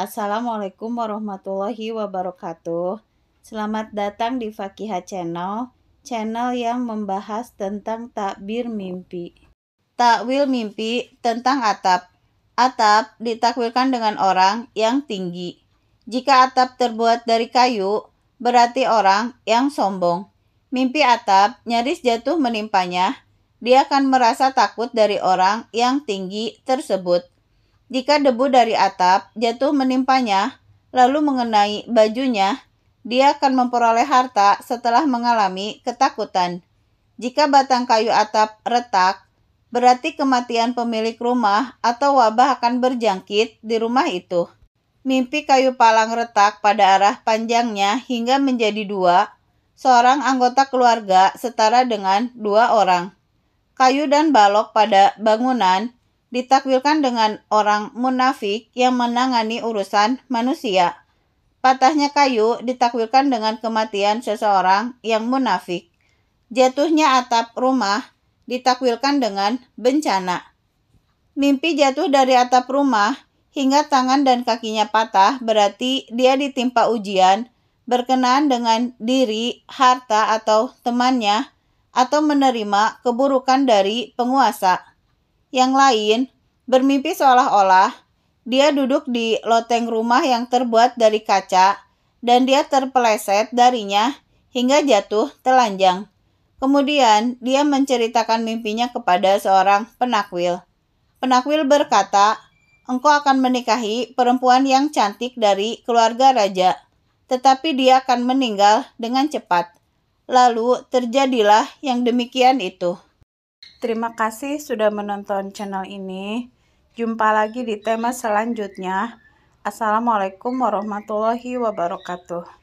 Assalamualaikum warahmatullahi wabarakatuh. Selamat datang di Fakiha Channel, channel yang membahas tentang takbir mimpi. Takwil mimpi tentang atap. Atap ditakwilkan dengan orang yang tinggi. Jika atap terbuat dari kayu, berarti orang yang sombong. Mimpi atap nyaris jatuh menimpanya. Dia akan merasa takut dari orang yang tinggi tersebut jika debu dari atap jatuh menimpanya, lalu mengenai bajunya, dia akan memperoleh harta setelah mengalami ketakutan. Jika batang kayu atap retak, berarti kematian pemilik rumah atau wabah akan berjangkit di rumah itu. Mimpi kayu palang retak pada arah panjangnya hingga menjadi dua, seorang anggota keluarga setara dengan dua orang. Kayu dan balok pada bangunan ditakwilkan dengan orang munafik yang menangani urusan manusia. Patahnya kayu ditakwilkan dengan kematian seseorang yang munafik. Jatuhnya atap rumah ditakwilkan dengan bencana. Mimpi jatuh dari atap rumah hingga tangan dan kakinya patah berarti dia ditimpa ujian berkenaan dengan diri, harta atau temannya atau menerima keburukan dari penguasa. Yang lain bermimpi seolah-olah dia duduk di loteng rumah yang terbuat dari kaca dan dia terpeleset darinya hingga jatuh telanjang. Kemudian dia menceritakan mimpinya kepada seorang penakwil. Penakwil berkata, engkau akan menikahi perempuan yang cantik dari keluarga raja, tetapi dia akan meninggal dengan cepat. Lalu terjadilah yang demikian itu. Terima kasih sudah menonton channel ini. Jumpa lagi di tema selanjutnya. Assalamualaikum warahmatullahi wabarakatuh.